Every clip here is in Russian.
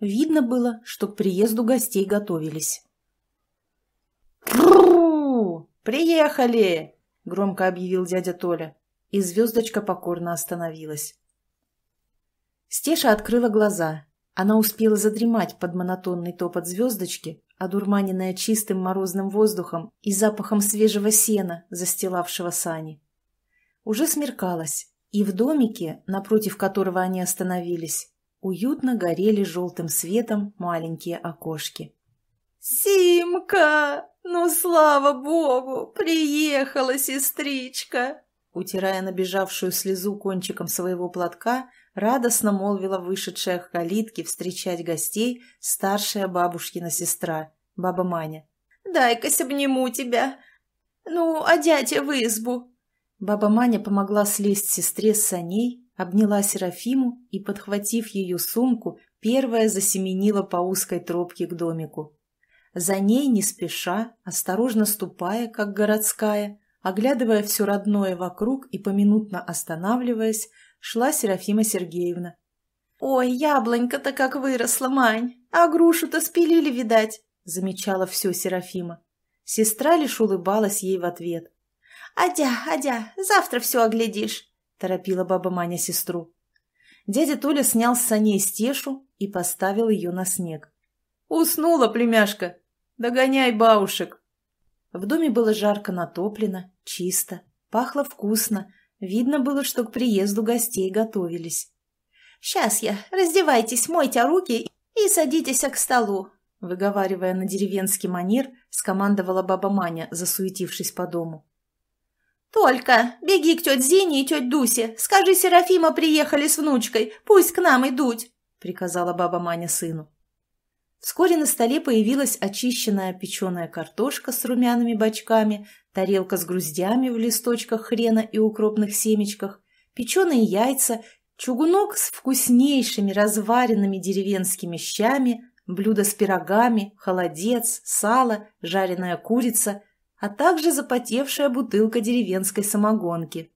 Видно было, что к приезду гостей готовились. Приехали!» – громко объявил дядя Толя, и звездочка покорно остановилась. Стеша открыла глаза. Она успела задремать под монотонный топот звездочки, одурманенная чистым морозным воздухом и запахом свежего сена, застилавшего сани. Уже смеркалось, и в домике, напротив которого они остановились, Уютно горели желтым светом маленькие окошки. «Симка! Ну, слава богу! Приехала сестричка!» Утирая набежавшую слезу кончиком своего платка, радостно молвила вышедшая к калитке встречать гостей старшая бабушкина сестра, баба Маня. «Дай-ка обниму тебя! Ну, одядь а в избу!» Баба Маня помогла слезть сестре с саней, обняла Серафиму и, подхватив ее сумку, первая засеменила по узкой тропке к домику. За ней, не спеша, осторожно ступая, как городская, оглядывая все родное вокруг и поминутно останавливаясь, шла Серафима Сергеевна. «Ой, яблонька-то как выросла, Мань! А грушу-то спилили, видать!» — замечала все Серафима. Сестра лишь улыбалась ей в ответ. «Адя, адя, завтра все оглядишь. — торопила баба Маня сестру. Дядя Толя снял с саней стешу и поставил ее на снег. «Уснула, племяшка! Догоняй бабушек!» В доме было жарко натоплено, чисто, пахло вкусно. Видно было, что к приезду гостей готовились. «Сейчас я. Раздевайтесь, мойте руки и садитесь к столу», выговаривая на деревенский манер, скомандовала баба Маня, засуетившись по дому. «Только! Беги к тете Зине и тете Дусе! Скажи, Серафима приехали с внучкой! Пусть к нам идут!» — приказала баба Маня сыну. Вскоре на столе появилась очищенная печеная картошка с румяными бочками, тарелка с груздями в листочках хрена и укропных семечках, печеные яйца, чугунок с вкуснейшими разваренными деревенскими щами, блюдо с пирогами, холодец, сало, жареная курица — а также запотевшая бутылка деревенской самогонки.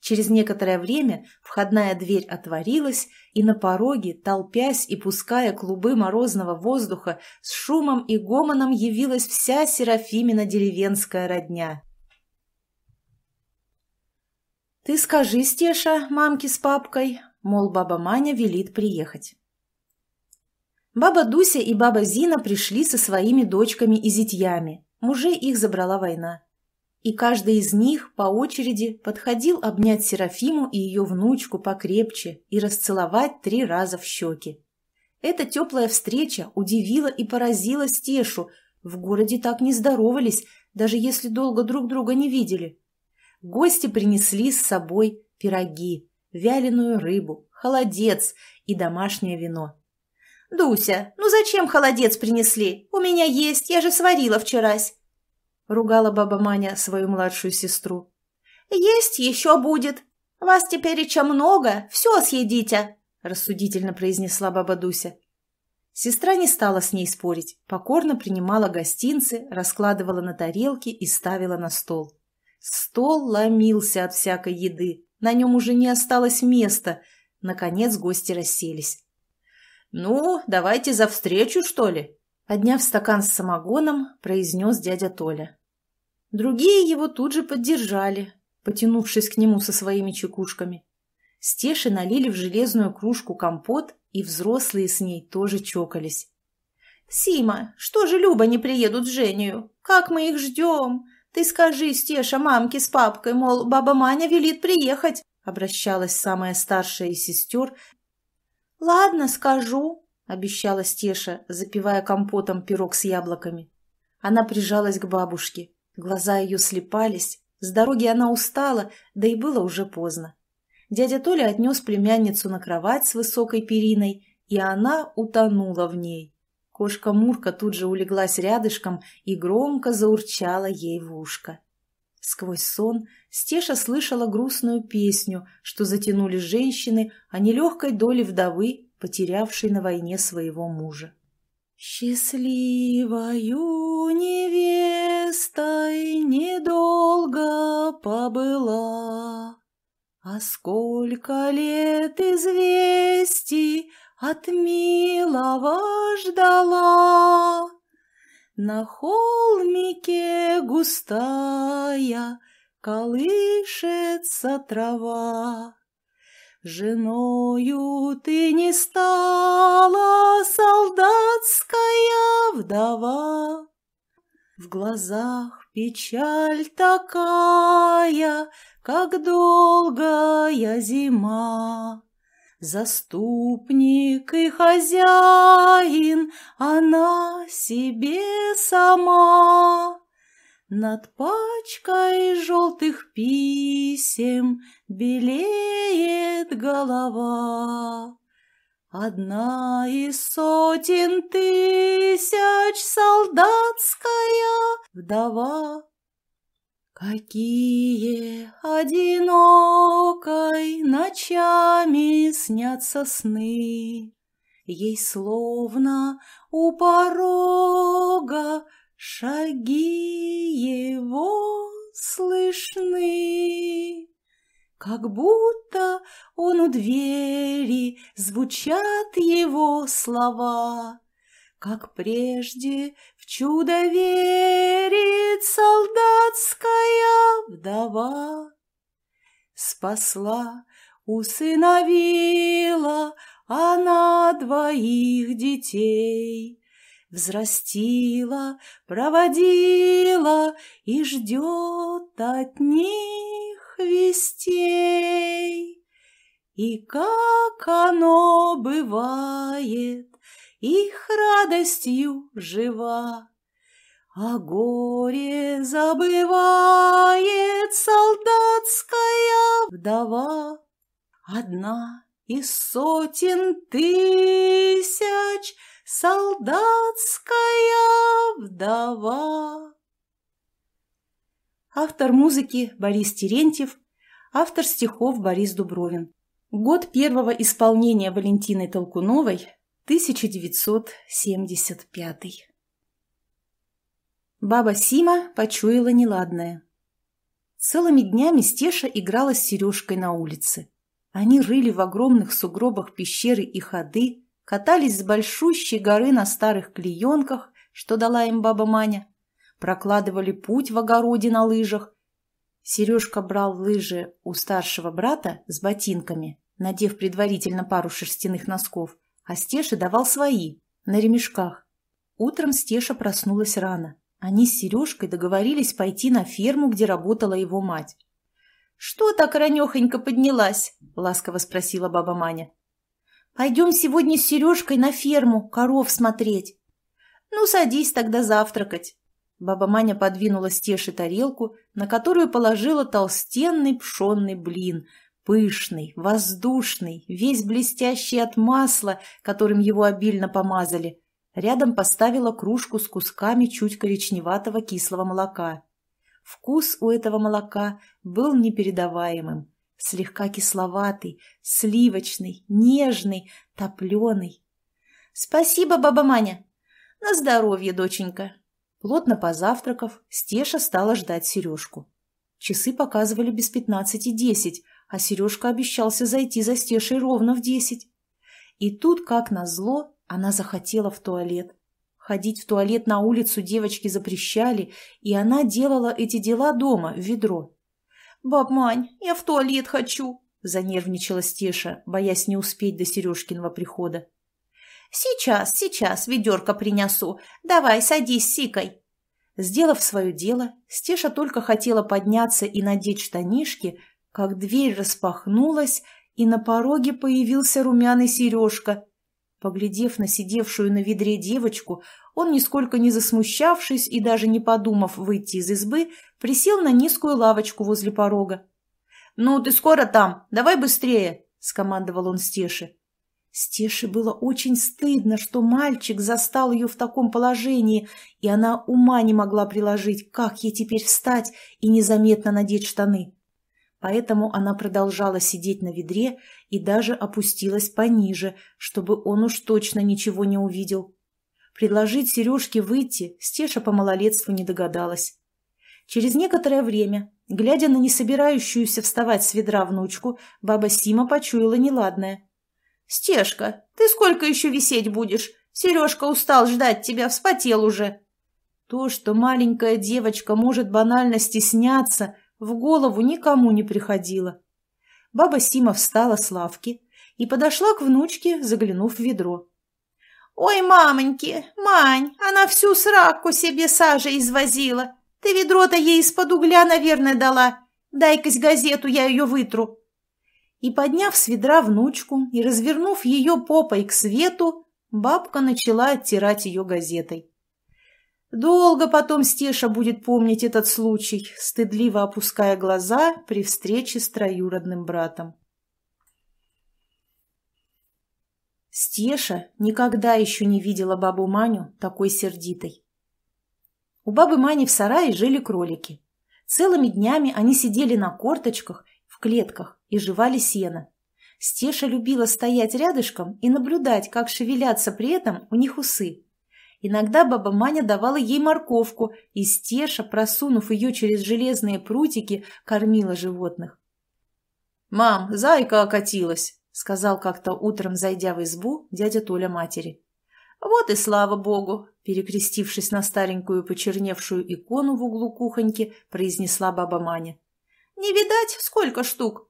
Через некоторое время входная дверь отворилась, и на пороге, толпясь и пуская клубы морозного воздуха, с шумом и гомоном явилась вся Серафимина деревенская родня. «Ты скажи, Стеша, мамке с папкой», — мол, баба Маня велит приехать. Баба Дуся и баба Зина пришли со своими дочками и зятьями. Мужей их забрала война. И каждый из них по очереди подходил обнять Серафиму и ее внучку покрепче и расцеловать три раза в щеки. Эта теплая встреча удивила и поразила Стешу. В городе так не здоровались, даже если долго друг друга не видели. Гости принесли с собой пироги, вяленую рыбу, холодец и домашнее вино. «Дуся, ну зачем холодец принесли? У меня есть, я же сварила вчерась!» Ругала баба Маня свою младшую сестру. «Есть еще будет! Вас теперь еще много, все съедите!» Рассудительно произнесла баба Дуся. Сестра не стала с ней спорить, покорно принимала гостинцы, раскладывала на тарелки и ставила на стол. Стол ломился от всякой еды, на нем уже не осталось места. Наконец гости расселись. «Ну, давайте за встречу, что ли?» Подняв стакан с самогоном, произнес дядя Толя. Другие его тут же поддержали, потянувшись к нему со своими чекушками. Стеши налили в железную кружку компот, и взрослые с ней тоже чокались. «Сима, что же Люба не приедут с Женею? Как мы их ждем? Ты скажи, Стеша, мамке с папкой, мол, баба Маня велит приехать!» обращалась самая старшая из сестер, «Ладно, скажу», — обещала Стеша, запивая компотом пирог с яблоками. Она прижалась к бабушке. Глаза ее слепались. С дороги она устала, да и было уже поздно. Дядя Толя отнес племянницу на кровать с высокой периной, и она утонула в ней. Кошка Мурка тут же улеглась рядышком и громко заурчала ей в ушко. Сквозь сон Стеша слышала грустную песню, что затянули женщины о нелегкой доле вдовы, потерявшей на войне своего мужа. «Счастливою невестой недолго побыла, А сколько лет известий от милого ждала!» На холмике густая колышется трава. Женою ты не стала, солдатская вдова. В глазах печаль такая, как долгая зима. Заступник и хозяин она себе сама. Над пачкой желтых писем белеет голова. Одна из сотен тысяч солдатская вдова. Какие одинокой ночами снятся сны, Ей словно у порога шаги его слышны. Как будто он у двери, звучат его слова — как прежде в чудо верит солдатская вдова. Спасла, усыновила она двоих детей. Взрастила, проводила и ждет от них вестей. И как оно бывает, их радостью жива. а горе забывает солдатская вдова, Одна из сотен тысяч солдатская вдова. Автор музыки Борис Терентьев, автор стихов Борис Дубровин. Год первого исполнения Валентины Толкуновой 1975. Баба Сима почуяла неладное. Целыми днями Стеша играла с Сережкой на улице. Они рыли в огромных сугробах пещеры и ходы, катались с большущей горы на старых клеенках, что дала им баба Маня, прокладывали путь в огороде на лыжах. Сережка брал лыжи у старшего брата с ботинками, надев предварительно пару шерстяных носков – а Стеша давал свои, на ремешках. Утром Стеша проснулась рано. Они с Сережкой договорились пойти на ферму, где работала его мать. «Что так ранехонько поднялась?» – ласково спросила баба Маня. «Пойдем сегодня с Сережкой на ферму коров смотреть». «Ну, садись тогда завтракать». Баба Маня подвинула Стеше тарелку, на которую положила толстенный пшенный блин – Пышный, воздушный, весь блестящий от масла, которым его обильно помазали. Рядом поставила кружку с кусками чуть коричневатого кислого молока. Вкус у этого молока был непередаваемым. Слегка кисловатый, сливочный, нежный, топленый. «Спасибо, баба Маня!» «На здоровье, доченька!» Плотно позавтракав, Стеша стала ждать сережку. Часы показывали без пятнадцати десять – а Сережка обещался зайти за Стешей ровно в десять. И тут, как назло, она захотела в туалет. Ходить в туалет на улицу девочки запрещали, и она делала эти дела дома, в ведро. «Баб Мань, я в туалет хочу!» – занервничала Стеша, боясь не успеть до Сережкиного прихода. «Сейчас, сейчас ведерко принесу. Давай, садись, сикай!» Сделав свое дело, Стеша только хотела подняться и надеть штанишки, как дверь распахнулась, и на пороге появился румяный сережка. Поглядев на сидевшую на ведре девочку, он, нисколько не засмущавшись и даже не подумав выйти из избы, присел на низкую лавочку возле порога. «Ну, ты скоро там! Давай быстрее!» — скомандовал он Стеше. Стеше было очень стыдно, что мальчик застал ее в таком положении, и она ума не могла приложить, как ей теперь встать и незаметно надеть штаны поэтому она продолжала сидеть на ведре и даже опустилась пониже, чтобы он уж точно ничего не увидел. Предложить Сережке выйти Стеша по малолетству не догадалась. Через некоторое время, глядя на не собирающуюся вставать с ведра внучку, баба Сима почуяла неладное. «Стешка, ты сколько еще висеть будешь? Сережка устал ждать тебя, вспотел уже!» То, что маленькая девочка может банально стесняться – в голову никому не приходило. Баба Сима встала с лавки и подошла к внучке, заглянув в ведро. «Ой, мамоньки, мань, она всю сраку себе сажей извозила. Ты ведро-то ей из-под угля, наверное, дала. Дай-кась газету, я ее вытру». И, подняв с ведра внучку и развернув ее попой к свету, бабка начала оттирать ее газетой. Долго потом Стеша будет помнить этот случай, стыдливо опуская глаза при встрече с троюродным братом. Стеша никогда еще не видела бабу Маню такой сердитой. У бабы Мани в сарае жили кролики. Целыми днями они сидели на корточках, в клетках и жевали сено. Стеша любила стоять рядышком и наблюдать, как шевелятся при этом у них усы. Иногда баба Маня давала ей морковку, и Стеша, просунув ее через железные прутики, кормила животных. «Мам, зайка окатилась», — сказал как-то утром, зайдя в избу, дядя Толя матери. «Вот и слава богу!» — перекрестившись на старенькую почерневшую икону в углу кухоньки, произнесла баба Маня. «Не видать, сколько штук?»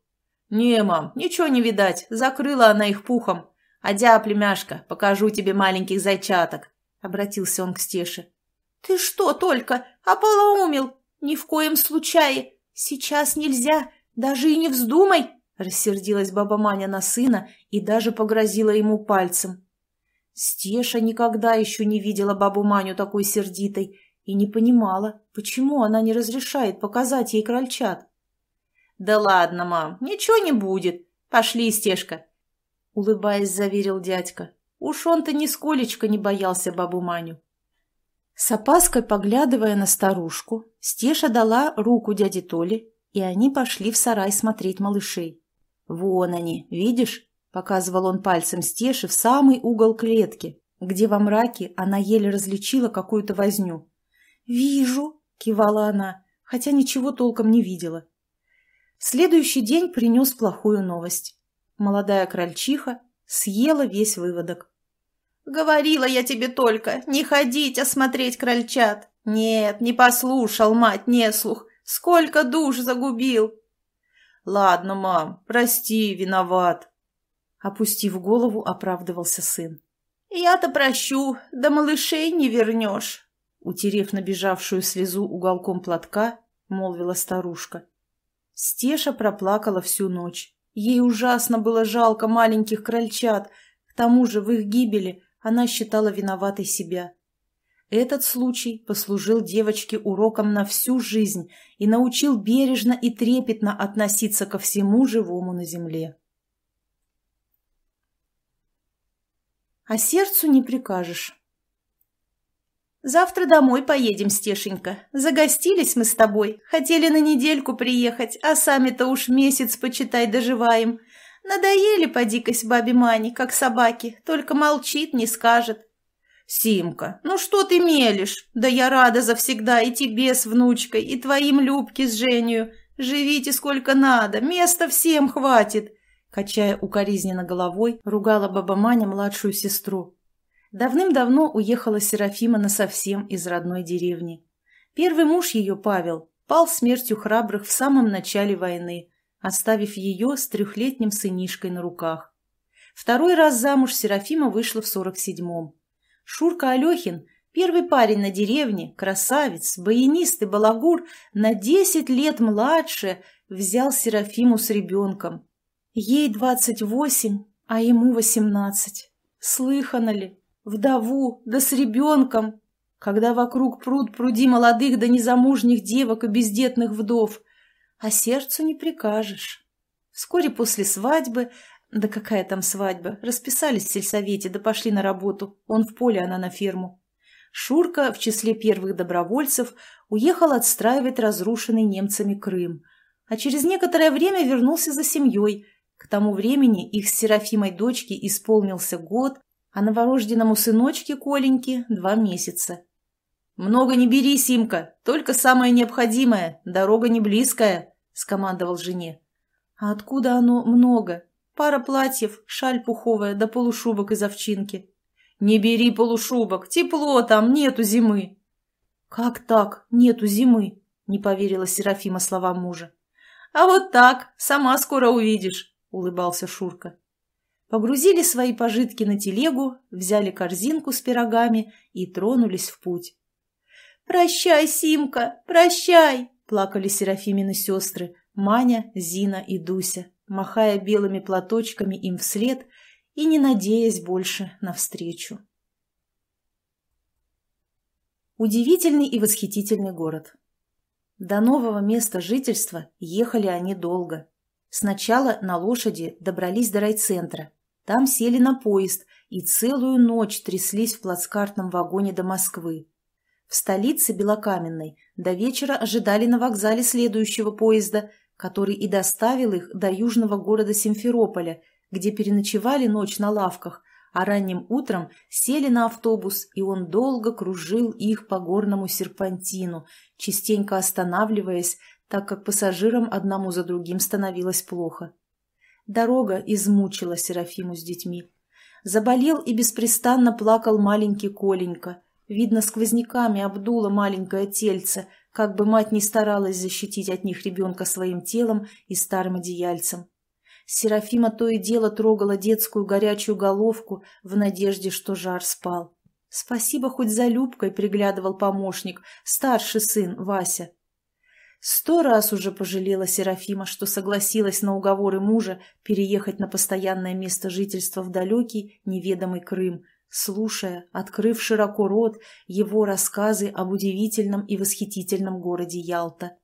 «Не, мам, ничего не видать, закрыла она их пухом. Адя, племяшка, покажу тебе маленьких зайчаток», — обратился он к Стеше. «Ты что только? Ополоумил! Ни в коем случае! Сейчас нельзя! Даже и не вздумай!» Рассердилась баба Маня на сына и даже погрозила ему пальцем. Стеша никогда еще не видела бабу Маню такой сердитой и не понимала, почему она не разрешает показать ей крольчат. «Да ладно, мам, ничего не будет. Пошли, Стешка!» — улыбаясь, заверил дядька. Уж он-то нисколечко не боялся бабу Маню. С опаской поглядывая на старушку, Стеша дала руку дяде Толе, и они пошли в сарай смотреть малышей. «Вон они, видишь?» – показывал он пальцем Стеши в самый угол клетки, где во мраке она еле различила какую-то возню. «Вижу!» – кивала она, хотя ничего толком не видела. Следующий день принес плохую новость. Молодая крольчиха Съела весь выводок. «Говорила я тебе только, не ходить, осмотреть а крольчат. Нет, не послушал, мать, не слух. Сколько душ загубил!» «Ладно, мам, прости, виноват!» Опустив голову, оправдывался сын. «Я-то прощу, да малышей не вернешь!» Утерев набежавшую слезу уголком платка, молвила старушка. Стеша проплакала всю ночь. Ей ужасно было жалко маленьких крольчат. К тому же в их гибели она считала виноватой себя. Этот случай послужил девочке уроком на всю жизнь и научил бережно и трепетно относиться ко всему живому на земле. А сердцу не прикажешь. Завтра домой поедем, Стешенька. Загостились мы с тобой. Хотели на недельку приехать, а сами-то уж месяц, почитай, доживаем. Надоели, поди-кась, бабе Мане, как собаки. Только молчит, не скажет. «Симка, ну что ты мелешь? Да я рада завсегда и тебе с внучкой, и твоим Любке с Женью. Живите сколько надо, места всем хватит!» Качая укоризненно головой, ругала баба Маня младшую сестру. Давным-давно уехала Серафима насовсем из родной деревни. Первый муж ее, Павел, пал смертью храбрых в самом начале войны, оставив ее с трехлетним сынишкой на руках. Второй раз замуж Серафима вышла в 47-м. Шурка Алехин, первый парень на деревне, красавец, баянист и балагур, на 10 лет младше взял Серафиму с ребенком. Ей 28, а ему 18. Слыхано ли? вдову, да с ребенком, когда вокруг пруд пруди молодых да незамужних девок и бездетных вдов. А сердцу не прикажешь. Вскоре после свадьбы, да какая там свадьба, расписались в сельсовете да пошли на работу, он в поле, она на ферму. Шурка в числе первых добровольцев уехал отстраивать разрушенный немцами Крым, а через некоторое время вернулся за семьей. К тому времени их с Серафимой дочке исполнился год, а новорожденному сыночке Коленьке два месяца. «Много не бери, Симка, только самое необходимое, дорога не близкая», — скомандовал жене. «А откуда оно много? Пара платьев, шаль пуховая да полушубок из овчинки». «Не бери полушубок, тепло там, нету зимы». «Как так, нету зимы?» — не поверила Серафима словам мужа. «А вот так, сама скоро увидишь», — улыбался Шурка. Погрузили свои пожитки на телегу, взяли корзинку с пирогами и тронулись в путь. «Прощай, Симка, прощай!» – плакали Серафимины сестры Маня, Зина и Дуся, махая белыми платочками им вслед и не надеясь больше на встречу. Удивительный и восхитительный город. До нового места жительства ехали они долго. Сначала на лошади добрались до райцентра, там сели на поезд и целую ночь тряслись в плацкартном вагоне до Москвы. В столице Белокаменной до вечера ожидали на вокзале следующего поезда, который и доставил их до южного города Симферополя, где переночевали ночь на лавках, а ранним утром сели на автобус, и он долго кружил их по горному серпантину, частенько останавливаясь, так как пассажирам одному за другим становилось плохо. Дорога измучила Серафиму с детьми. Заболел и беспрестанно плакал маленький Коленька. Видно, сквозняками обдуло маленькое тельце, как бы мать не старалась защитить от них ребенка своим телом и старым одеяльцем. Серафима то и дело трогала детскую горячую головку в надежде, что жар спал. Спасибо хоть за Любкой приглядывал помощник, старший сын Вася. Сто раз уже пожалела Серафима, что согласилась на уговоры мужа переехать на постоянное место жительства в далекий, неведомый Крым, слушая, открыв широко рот, его рассказы об удивительном и восхитительном городе Ялта.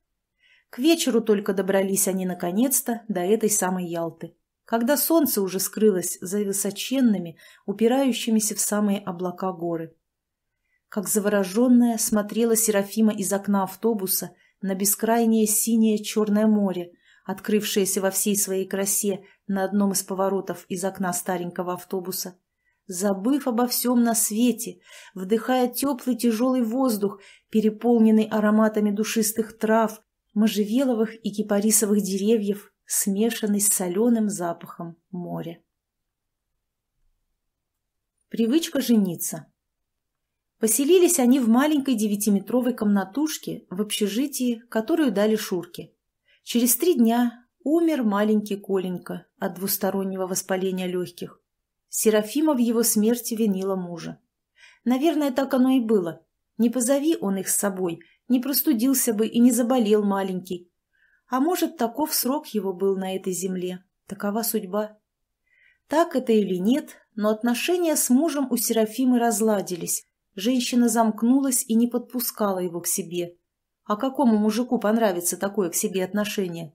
К вечеру только добрались они наконец-то до этой самой Ялты, когда солнце уже скрылось за высоченными, упирающимися в самые облака горы. Как завороженная смотрела Серафима из окна автобуса – на бескрайнее синее Черное море, открывшееся во всей своей красе на одном из поворотов из окна старенького автобуса. Забыв обо всем на свете, вдыхая теплый тяжелый воздух, переполненный ароматами душистых трав, можжевеловых и кипарисовых деревьев, смешанный с соленым запахом моря. Привычка жениться. Поселились они в маленькой девятиметровой комнатушке в общежитии, которую дали Шурке. Через три дня умер маленький Коленька от двустороннего воспаления легких. Серафима в его смерти винила мужа. Наверное, так оно и было. Не позови он их с собой, не простудился бы и не заболел маленький. А может, таков срок его был на этой земле, такова судьба. Так это или нет, но отношения с мужем у Серафимы разладились, Женщина замкнулась и не подпускала его к себе. А какому мужику понравится такое к себе отношение?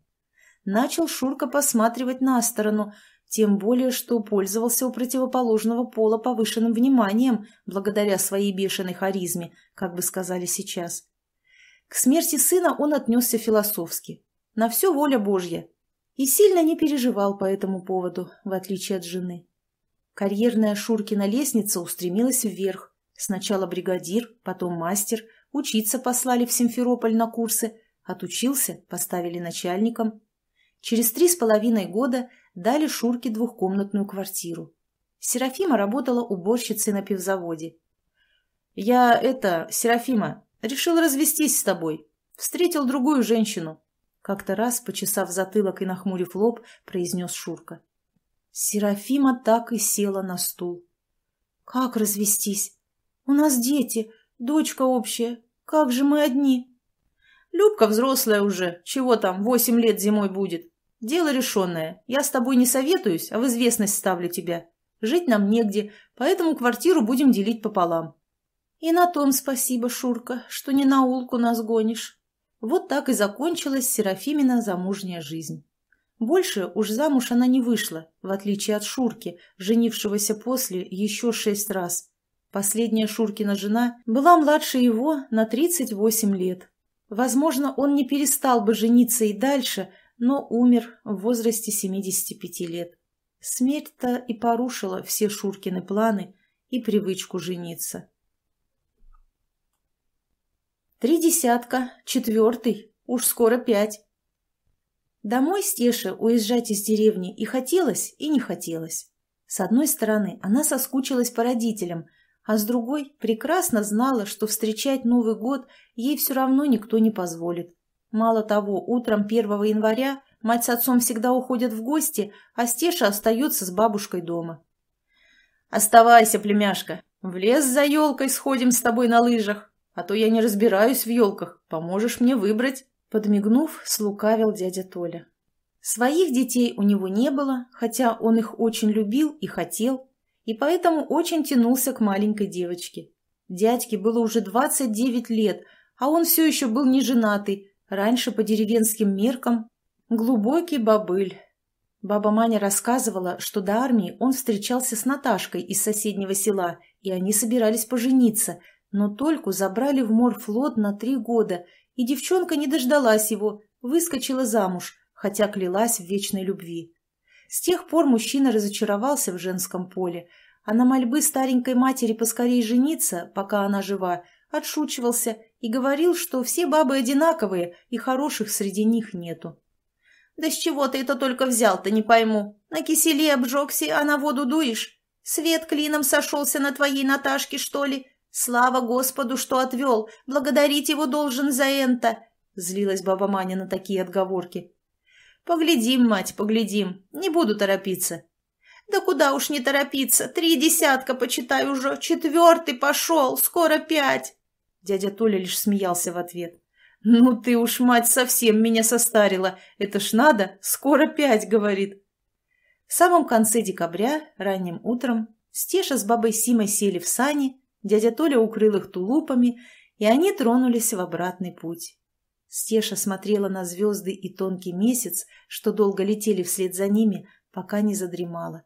Начал Шурка посматривать на сторону, тем более, что пользовался у противоположного пола повышенным вниманием, благодаря своей бешеной харизме, как бы сказали сейчас. К смерти сына он отнесся философски. На все воля Божья. И сильно не переживал по этому поводу, в отличие от жены. Карьерная Шуркина лестница устремилась вверх, Сначала бригадир, потом мастер, учиться послали в Симферополь на курсы, отучился, поставили начальником. Через три с половиной года дали Шурке двухкомнатную квартиру. Серафима работала уборщицей на пивзаводе. «Я это, Серафима, решил развестись с тобой. Встретил другую женщину», — как-то раз, почесав затылок и нахмурив лоб, произнес Шурка. Серафима так и села на стул. «Как развестись? У нас дети, дочка общая. Как же мы одни?» «Любка взрослая уже. Чего там, восемь лет зимой будет. Дело решенное. Я с тобой не советуюсь, а в известность ставлю тебя. Жить нам негде, поэтому квартиру будем делить пополам». «И на том спасибо, Шурка, что не на улку нас гонишь». Вот так и закончилась Серафимина замужняя жизнь. Больше уж замуж она не вышла, в отличие от Шурки, женившегося после еще шесть раз. Последняя Шуркина жена была младше его на 38 лет. Возможно, он не перестал бы жениться и дальше, но умер в возрасте 75 лет. Смерть-то и порушила все Шуркины планы и привычку жениться. Три десятка, четвертый, уж скоро пять. Домой Стеша уезжать из деревни и хотелось, и не хотелось. С одной стороны, она соскучилась по родителям – а с другой прекрасно знала, что встречать Новый год ей все равно никто не позволит. Мало того, утром 1 января мать с отцом всегда уходят в гости, а Стеша остается с бабушкой дома. «Оставайся, племяшка, в лес за елкой сходим с тобой на лыжах, а то я не разбираюсь в елках, поможешь мне выбрать», подмигнув, слукавил дядя Толя. Своих детей у него не было, хотя он их очень любил и хотел, и поэтому очень тянулся к маленькой девочке. Дядьке было уже 29 лет, а он все еще был не женатый, раньше по деревенским меркам. Глубокий бабыль. Баба Маня рассказывала, что до армии он встречался с Наташкой из соседнего села, и они собирались пожениться, но только забрали в морфлот на три года, и девчонка не дождалась его, выскочила замуж, хотя клялась в вечной любви. С тех пор мужчина разочаровался в женском поле, а на мольбы старенькой матери поскорей жениться, пока она жива, отшучивался и говорил, что все бабы одинаковые и хороших среди них нету. «Да с чего ты это только взял-то, не пойму? На киселе обжегся, а на воду дуешь? Свет клином сошелся на твоей Наташке, что ли? Слава Господу, что отвел! Благодарить его должен за энто!» Злилась баба Маня на такие отговорки. Поглядим, мать, поглядим. Не буду торопиться. Да куда уж не торопиться. Три десятка, почитай уже. Четвертый пошел, скоро пять. Дядя Толя лишь смеялся в ответ. «Ну ты уж, мать, совсем меня состарила. Это ж надо, скоро пять», — говорит. В самом конце декабря, ранним утром, Стеша с бабой Симой сели в сани, дядя Толя укрыл их тулупами, и они тронулись в обратный путь. Стеша смотрела на звезды и тонкий месяц, что долго летели вслед за ними, пока не задремала.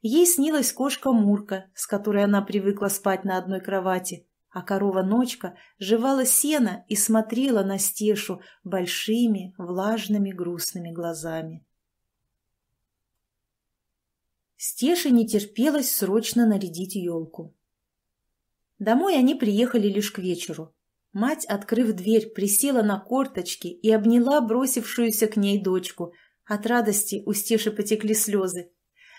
Ей снилась кошка Мурка, с которой она привыкла спать на одной кровати, а корова-ночка жевала сено и смотрела на Стешу большими, влажными, грустными глазами. Стеша не терпелась срочно нарядить елку. Домой они приехали лишь к вечеру – Мать, открыв дверь, присела на корточки и обняла бросившуюся к ней дочку. От радости у Стеши потекли слезы.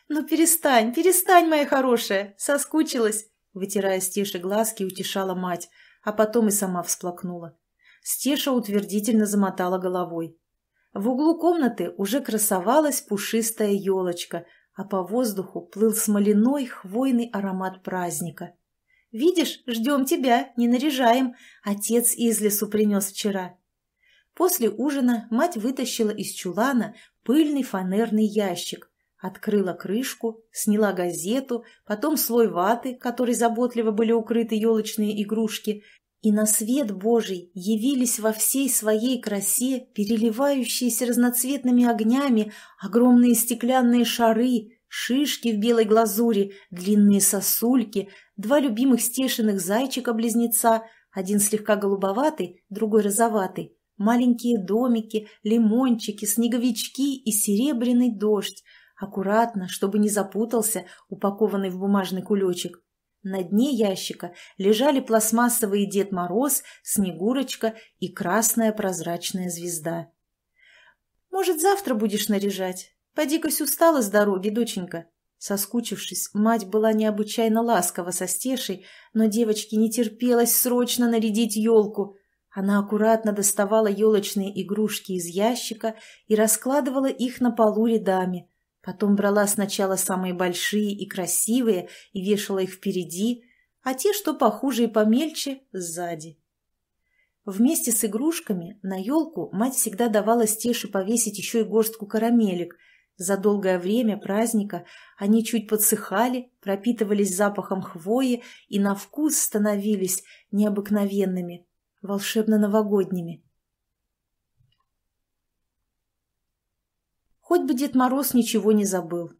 «Ну перестань, перестань, моя хорошая! Соскучилась!» Вытирая Стеши глазки, утешала мать, а потом и сама всплакнула. Стеша утвердительно замотала головой. В углу комнаты уже красовалась пушистая елочка, а по воздуху плыл смоляной хвойный аромат праздника. Видишь, ждем тебя, не наряжаем. Отец из лесу принес вчера». После ужина мать вытащила из чулана пыльный фанерный ящик, открыла крышку, сняла газету, потом слой ваты, который заботливо были укрыты елочные игрушки, и на свет Божий явились во всей своей красе переливающиеся разноцветными огнями огромные стеклянные шары, Шишки в белой глазури, длинные сосульки, два любимых стешиных зайчика-близнеца, один слегка голубоватый, другой розоватый, маленькие домики, лимончики, снеговички и серебряный дождь, аккуратно, чтобы не запутался, упакованный в бумажный кулечек. На дне ящика лежали пластмассовые Дед Мороз, Снегурочка и красная прозрачная звезда. «Может, завтра будешь наряжать?» Поди-кась устала с дороги, доченька». Соскучившись, мать была необычайно ласкова со Стешей, но девочке не терпелось срочно нарядить елку. Она аккуратно доставала елочные игрушки из ящика и раскладывала их на полу рядами. Потом брала сначала самые большие и красивые и вешала их впереди, а те, что похуже и помельче, сзади. Вместе с игрушками на елку мать всегда давала Стеше повесить еще и горстку карамелек – за долгое время праздника они чуть подсыхали, пропитывались запахом хвои и на вкус становились необыкновенными, волшебно-новогодними. Хоть бы Дед Мороз ничего не забыл.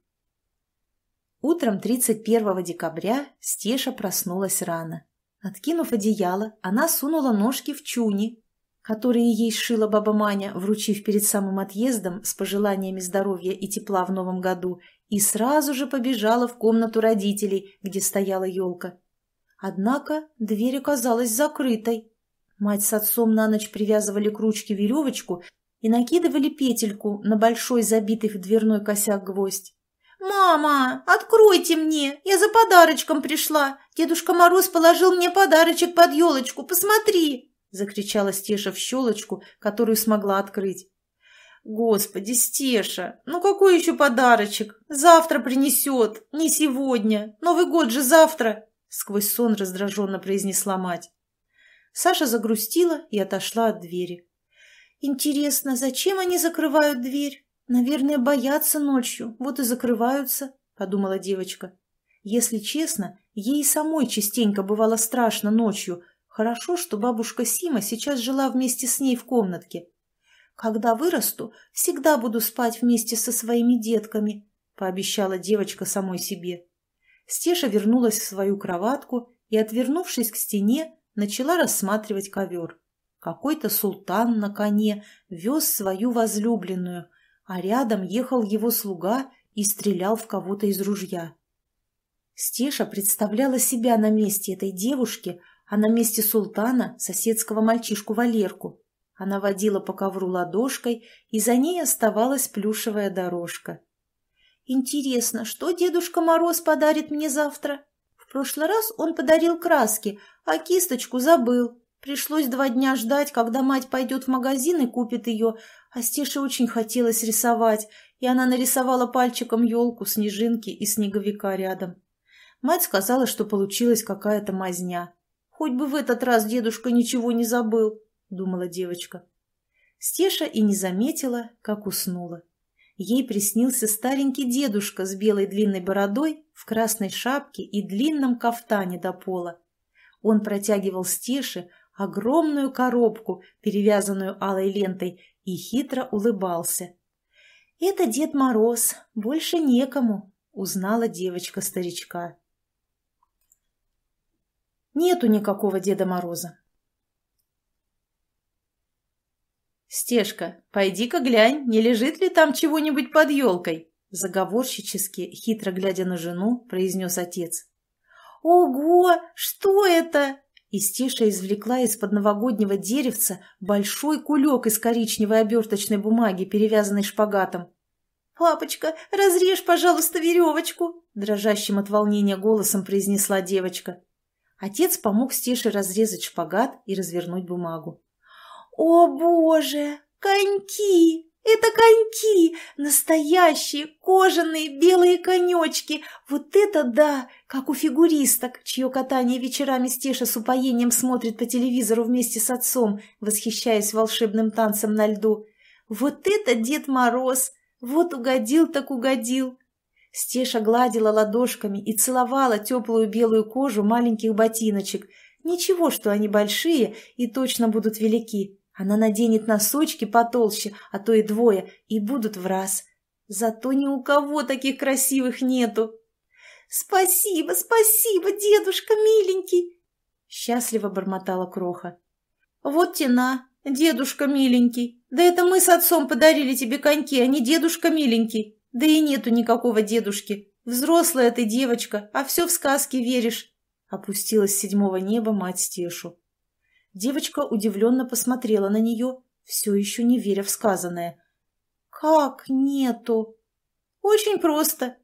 Утром 31 декабря Стеша проснулась рано. Откинув одеяло, она сунула ножки в чуни которые ей сшила баба Маня, вручив перед самым отъездом с пожеланиями здоровья и тепла в новом году, и сразу же побежала в комнату родителей, где стояла елка. Однако дверь оказалась закрытой. Мать с отцом на ночь привязывали к ручке веревочку и накидывали петельку на большой забитый в дверной косяк гвоздь. «Мама, откройте мне! Я за подарочком пришла! Дедушка Мороз положил мне подарочек под елочку, посмотри!» — закричала Стеша в щелочку, которую смогла открыть. «Господи, Стеша, ну какой еще подарочек? Завтра принесет, не сегодня. Новый год же завтра!» Сквозь сон раздраженно произнесла мать. Саша загрустила и отошла от двери. «Интересно, зачем они закрывают дверь? Наверное, боятся ночью, вот и закрываются», — подумала девочка. Если честно, ей самой частенько бывало страшно ночью, Хорошо, что бабушка Сима сейчас жила вместе с ней в комнатке. Когда вырасту, всегда буду спать вместе со своими детками, пообещала девочка самой себе. Стеша вернулась в свою кроватку и, отвернувшись к стене, начала рассматривать ковер. Какой-то султан на коне вез свою возлюбленную, а рядом ехал его слуга и стрелял в кого-то из ружья. Стеша представляла себя на месте этой девушки, а на месте султана соседского мальчишку Валерку. Она водила по ковру ладошкой, и за ней оставалась плюшевая дорожка. «Интересно, что Дедушка Мороз подарит мне завтра? В прошлый раз он подарил краски, а кисточку забыл. Пришлось два дня ждать, когда мать пойдет в магазин и купит ее, а Стеше очень хотелось рисовать, и она нарисовала пальчиком елку, снежинки и снеговика рядом. Мать сказала, что получилась какая-то мазня. Хоть бы в этот раз дедушка ничего не забыл, думала девочка. Стеша и не заметила, как уснула. Ей приснился старенький дедушка с белой длинной бородой, в красной шапке и длинном кафтане до пола. Он протягивал Стеше огромную коробку, перевязанную алой лентой, и хитро улыбался. «Это Дед Мороз, больше некому», — узнала девочка старичка. Нету никакого Деда Мороза. «Стежка, пойди-ка глянь, не лежит ли там чего-нибудь под елкой?» Заговорщически, хитро глядя на жену, произнес отец. «Ого! Что это?» И Стеша извлекла из-под новогоднего деревца большой кулек из коричневой оберточной бумаги, перевязанной шпагатом. «Папочка, разрежь, пожалуйста, веревочку!» Дрожащим от волнения голосом произнесла девочка. Отец помог Стише разрезать шпагат и развернуть бумагу. «О, Боже! Коньки!» Это коньки! Настоящие, кожаные, белые конечки! Вот это да! Как у фигуристок, чье катание вечерами Стеша с упоением смотрит по телевизору вместе с отцом, восхищаясь волшебным танцем на льду. Вот это Дед Мороз! Вот угодил так угодил! Стеша гладила ладошками и целовала теплую белую кожу маленьких ботиночек. Ничего, что они большие и точно будут велики. Она наденет носочки потолще, а то и двое, и будут в раз. Зато ни у кого таких красивых нету. «Спасибо, спасибо, дедушка миленький!» Счастливо бормотала Кроха. «Вот тена, дедушка миленький! Да это мы с отцом подарили тебе коньки, а не дедушка миленький!» Да и нету никакого дедушки. Взрослая ты девочка, а все в сказки веришь. Опустилась с седьмого неба мать Стешу. Девочка удивленно посмотрела на нее, все еще не веря в сказанное. «Как нету?» «Очень просто».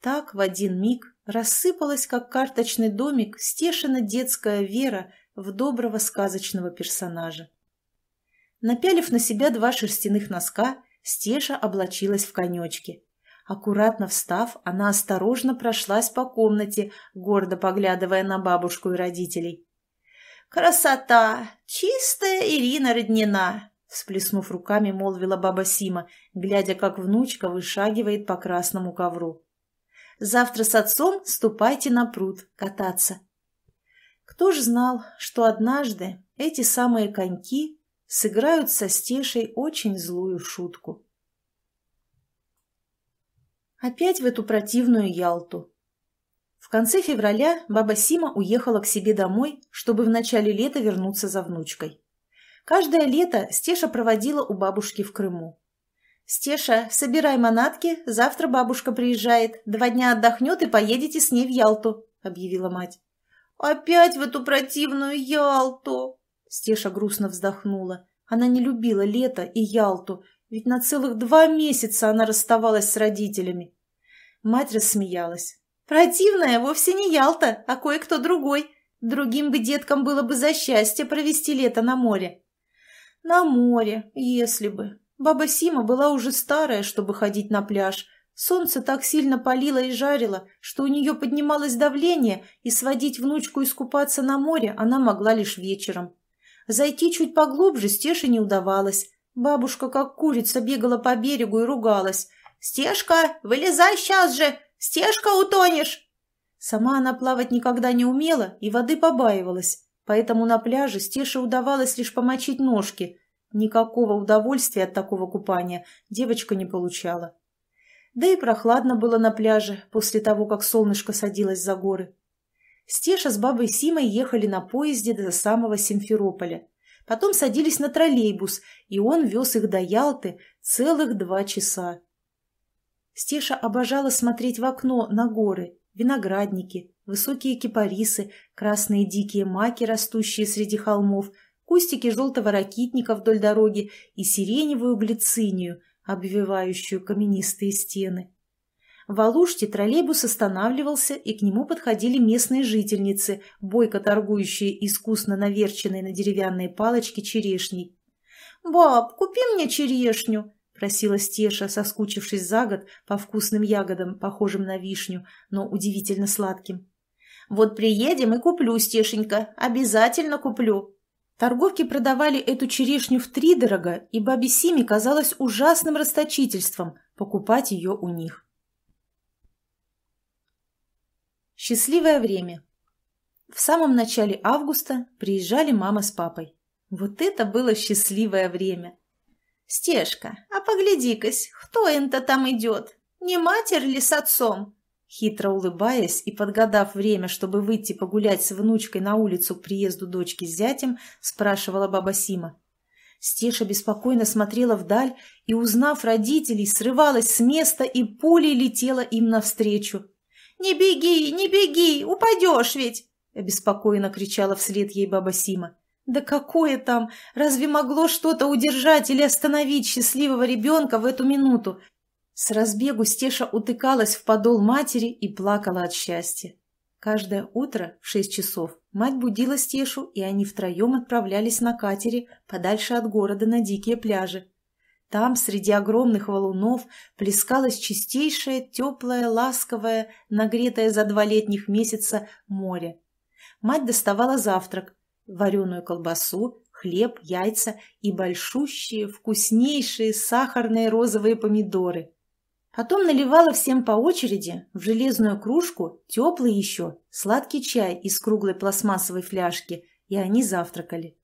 Так в один миг рассыпалась, как карточный домик, стешена детская вера в доброго сказочного персонажа. Напялив на себя два шерстяных носка, Стеша облачилась в конечке. Аккуратно встав, она осторожно прошлась по комнате, гордо поглядывая на бабушку и родителей. «Красота! Чистая Ирина Роднина!» Всплеснув руками, молвила баба Сима, глядя, как внучка вышагивает по красному ковру. «Завтра с отцом ступайте на пруд кататься». Кто ж знал, что однажды эти самые коньки сыграют со Стешей очень злую шутку. Опять в эту противную Ялту. В конце февраля баба Сима уехала к себе домой, чтобы в начале лета вернуться за внучкой. Каждое лето Стеша проводила у бабушки в Крыму. «Стеша, собирай манатки, завтра бабушка приезжает, два дня отдохнет и поедете с ней в Ялту», — объявила мать. «Опять в эту противную Ялту!» Стеша грустно вздохнула. Она не любила лето и Ялту, ведь на целых два месяца она расставалась с родителями. Мать рассмеялась. «Противная вовсе не Ялта, а кое-кто другой. Другим бы деткам было бы за счастье провести лето на море». «На море, если бы. Баба Сима была уже старая, чтобы ходить на пляж». Солнце так сильно палило и жарило, что у нее поднималось давление, и сводить внучку искупаться на море она могла лишь вечером. Зайти чуть поглубже Стеше не удавалось. Бабушка, как курица, бегала по берегу и ругалась. «Стешка, вылезай сейчас же! Стешка, утонешь!» Сама она плавать никогда не умела и воды побаивалась, поэтому на пляже Стеше удавалось лишь помочить ножки. Никакого удовольствия от такого купания девочка не получала. Да и прохладно было на пляже после того, как солнышко садилось за горы. Стеша с бабой Симой ехали на поезде до самого Симферополя. Потом садились на троллейбус, и он вез их до Ялты целых два часа. Стеша обожала смотреть в окно на горы, виноградники, высокие кипарисы, красные дикие маки, растущие среди холмов, кустики желтого ракитника вдоль дороги и сиреневую глицинию, обвивающую каменистые стены. В Алуште троллейбус останавливался, и к нему подходили местные жительницы, бойко торгующие искусно наверченной на деревянные палочки черешней. «Баб, купи мне черешню!» – просила Стеша, соскучившись за год по вкусным ягодам, похожим на вишню, но удивительно сладким. «Вот приедем и куплю, Стешенька, обязательно куплю!» Торговки продавали эту черешню втридорого, и бабе Симе казалось ужасным расточительством покупать ее у них. Счастливое время. В самом начале августа приезжали мама с папой. Вот это было счастливое время. «Стежка, а погляди-кась, кто это там идет? Не матерь ли с отцом?» Хитро улыбаясь и подгадав время, чтобы выйти погулять с внучкой на улицу к приезду дочки с зятем, спрашивала баба Сима. Стеша беспокойно смотрела вдаль и, узнав родителей, срывалась с места и пулей летела им навстречу. «Не беги, не беги, упадешь ведь!» — обеспокоенно кричала вслед ей баба Сима. «Да какое там! Разве могло что-то удержать или остановить счастливого ребенка в эту минуту?» С разбегу Стеша утыкалась в подол матери и плакала от счастья. Каждое утро в шесть часов мать будила Стешу, и они втроем отправлялись на катере подальше от города на дикие пляжи. Там, среди огромных валунов, плескалось чистейшее, теплое, ласковое, нагретое за два летних месяца море. Мать доставала завтрак – вареную колбасу, хлеб, яйца и большущие, вкуснейшие сахарные розовые помидоры. Потом наливала всем по очереди в железную кружку, теплый еще, сладкий чай из круглой пластмассовой фляжки, и они завтракали.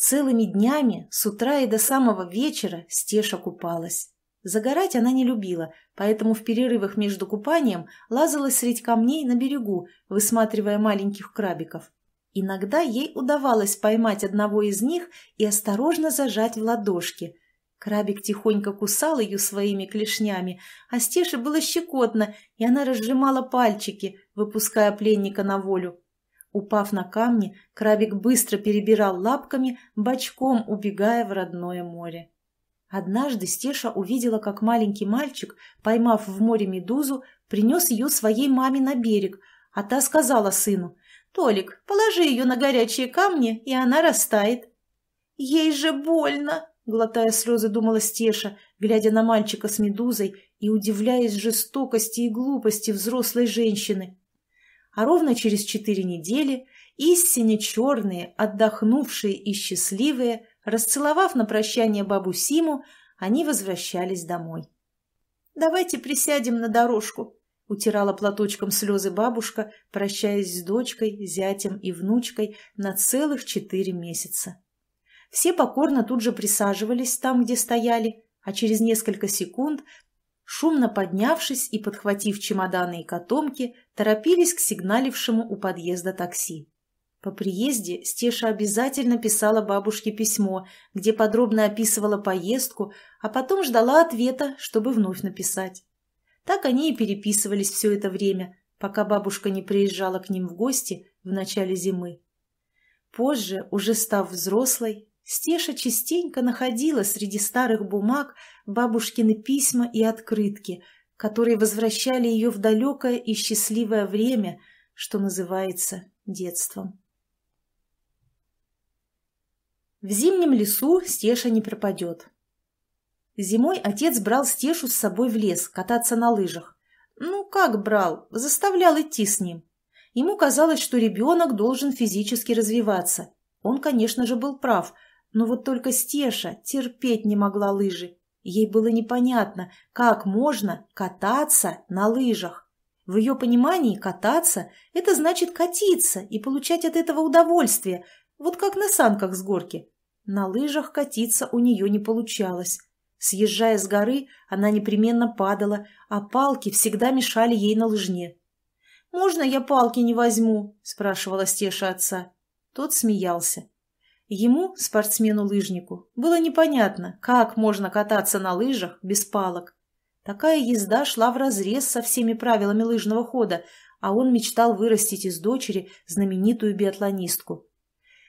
Целыми днями, с утра и до самого вечера, Стеша купалась. Загорать она не любила, поэтому в перерывах между купанием лазала средь камней на берегу, высматривая маленьких крабиков. Иногда ей удавалось поймать одного из них и осторожно зажать в ладошки. Крабик тихонько кусал ее своими клешнями, а Стеше было щекотно, и она разжимала пальчики, выпуская пленника на волю. Упав на камни, крабик быстро перебирал лапками, бочком убегая в родное море. Однажды Стеша увидела, как маленький мальчик, поймав в море медузу, принес ее своей маме на берег, а та сказала сыну, «Толик, положи ее на горячие камни, и она растает». «Ей же больно!» — глотая слезы, думала Стеша, глядя на мальчика с медузой и удивляясь жестокости и глупости взрослой женщины а ровно через четыре недели истинно черные, отдохнувшие и счастливые, расцеловав на прощание бабу Симу, они возвращались домой. «Давайте присядем на дорожку», — утирала платочком слезы бабушка, прощаясь с дочкой, зятем и внучкой на целых четыре месяца. Все покорно тут же присаживались там, где стояли, а через несколько секунд, шумно поднявшись и подхватив чемоданы и котомки, торопились к сигналившему у подъезда такси. По приезде Стеша обязательно писала бабушке письмо, где подробно описывала поездку, а потом ждала ответа, чтобы вновь написать. Так они и переписывались все это время, пока бабушка не приезжала к ним в гости в начале зимы. Позже, уже став взрослой, Стеша частенько находила среди старых бумаг бабушкины письма и открытки – которые возвращали ее в далекое и счастливое время, что называется детством. В зимнем лесу Стеша не пропадет. Зимой отец брал Стешу с собой в лес кататься на лыжах. Ну, как брал, заставлял идти с ним. Ему казалось, что ребенок должен физически развиваться. Он, конечно же, был прав, но вот только Стеша терпеть не могла лыжи. Ей было непонятно, как можно кататься на лыжах. В ее понимании кататься – это значит катиться и получать от этого удовольствие, вот как на санках с горки. На лыжах катиться у нее не получалось. Съезжая с горы, она непременно падала, а палки всегда мешали ей на лыжне. «Можно я палки не возьму?» – спрашивала Стеша отца. Тот смеялся. Ему, спортсмену-лыжнику, было непонятно, как можно кататься на лыжах без палок. Такая езда шла вразрез со всеми правилами лыжного хода, а он мечтал вырастить из дочери знаменитую биатлонистку.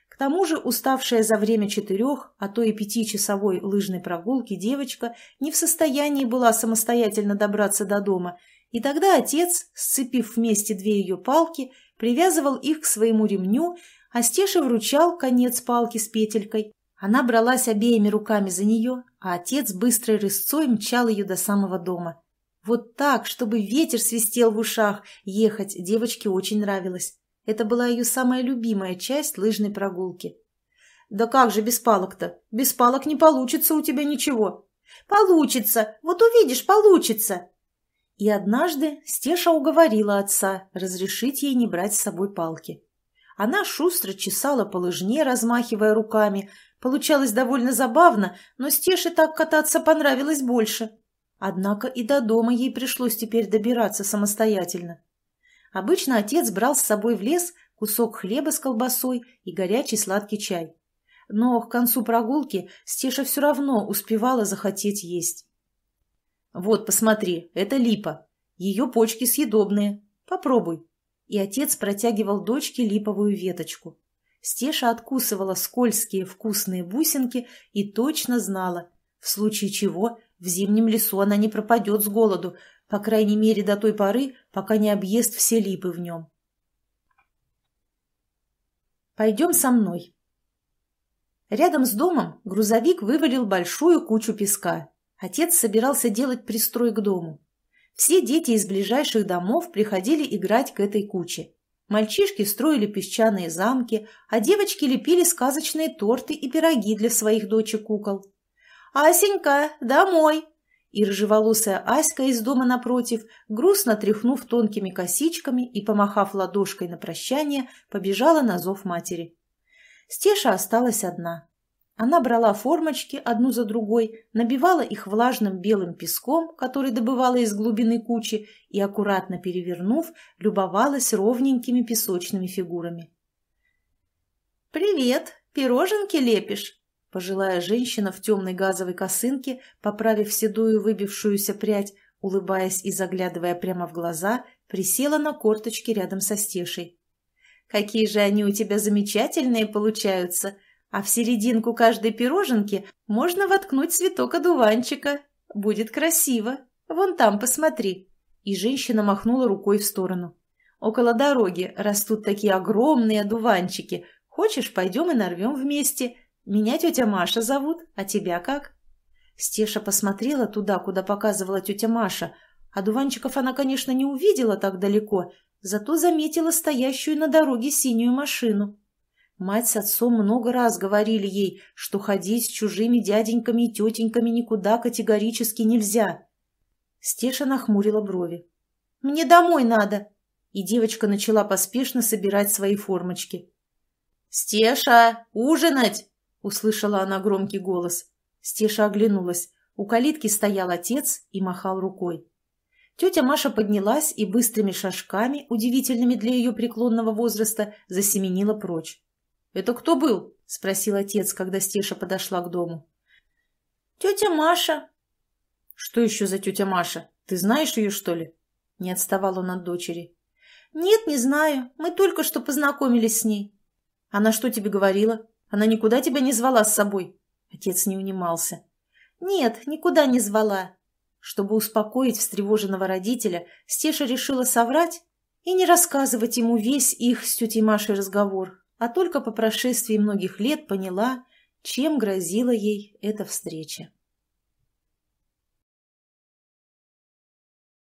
К тому же уставшая за время четырех, а то и пятичасовой лыжной прогулки девочка не в состоянии была самостоятельно добраться до дома, и тогда отец, сцепив вместе две ее палки, привязывал их к своему ремню а Стеша вручал конец палки с петелькой. Она бралась обеими руками за нее, а отец быстрой рысцой мчал ее до самого дома. Вот так, чтобы ветер свистел в ушах, ехать девочке очень нравилось. Это была ее самая любимая часть лыжной прогулки. «Да как же без палок-то? Без палок не получится у тебя ничего». «Получится! Вот увидишь, получится!» И однажды Стеша уговорила отца разрешить ей не брать с собой палки. Она шустро чесала по лыжне, размахивая руками. Получалось довольно забавно, но Стеше так кататься понравилось больше. Однако и до дома ей пришлось теперь добираться самостоятельно. Обычно отец брал с собой в лес кусок хлеба с колбасой и горячий сладкий чай. Но к концу прогулки Стеша все равно успевала захотеть есть. «Вот, посмотри, это липа. Ее почки съедобные. Попробуй» и отец протягивал дочке липовую веточку. Стеша откусывала скользкие вкусные бусинки и точно знала, в случае чего в зимнем лесу она не пропадет с голоду, по крайней мере до той поры, пока не объест все липы в нем. «Пойдем со мной». Рядом с домом грузовик вывалил большую кучу песка. Отец собирался делать пристрой к дому. Все дети из ближайших домов приходили играть к этой куче. Мальчишки строили песчаные замки, а девочки лепили сказочные торты и пироги для своих дочек-кукол. «Асенька, домой!» И рыжеволосая Аська из дома напротив, грустно тряхнув тонкими косичками и помахав ладошкой на прощание, побежала на зов матери. Стеша осталась одна. Она брала формочки одну за другой, набивала их влажным белым песком, который добывала из глубины кучи, и, аккуратно перевернув, любовалась ровненькими песочными фигурами. «Привет! Пироженки лепишь?» Пожилая женщина в темной газовой косынке, поправив седую выбившуюся прядь, улыбаясь и заглядывая прямо в глаза, присела на корточки рядом со Стешей. «Какие же они у тебя замечательные получаются!» А в серединку каждой пироженки можно воткнуть цветок одуванчика. Будет красиво. Вон там, посмотри. И женщина махнула рукой в сторону. Около дороги растут такие огромные одуванчики. Хочешь, пойдем и нарвем вместе. Меня тетя Маша зовут, а тебя как? Стеша посмотрела туда, куда показывала тетя Маша. Одуванчиков она, конечно, не увидела так далеко, зато заметила стоящую на дороге синюю машину. Мать с отцом много раз говорили ей, что ходить с чужими дяденьками и тетеньками никуда категорически нельзя. Стеша нахмурила брови. «Мне домой надо!» И девочка начала поспешно собирать свои формочки. «Стеша, ужинать!» — услышала она громкий голос. Стеша оглянулась. У калитки стоял отец и махал рукой. Тетя Маша поднялась и быстрыми шажками, удивительными для ее преклонного возраста, засеменила прочь. Это кто был? — спросил отец, когда Стеша подошла к дому. «Тетя Маша». «Что еще за тетя Маша? Ты знаешь ее, что ли?» Не отставал он от дочери. «Нет, не знаю. Мы только что познакомились с ней». «Она что тебе говорила? Она никуда тебя не звала с собой?» Отец не унимался. «Нет, никуда не звала». Чтобы успокоить встревоженного родителя, Стеша решила соврать и не рассказывать ему весь их с тетей Машей разговор, а только по прошествии многих лет поняла, чем грозила ей эта встреча.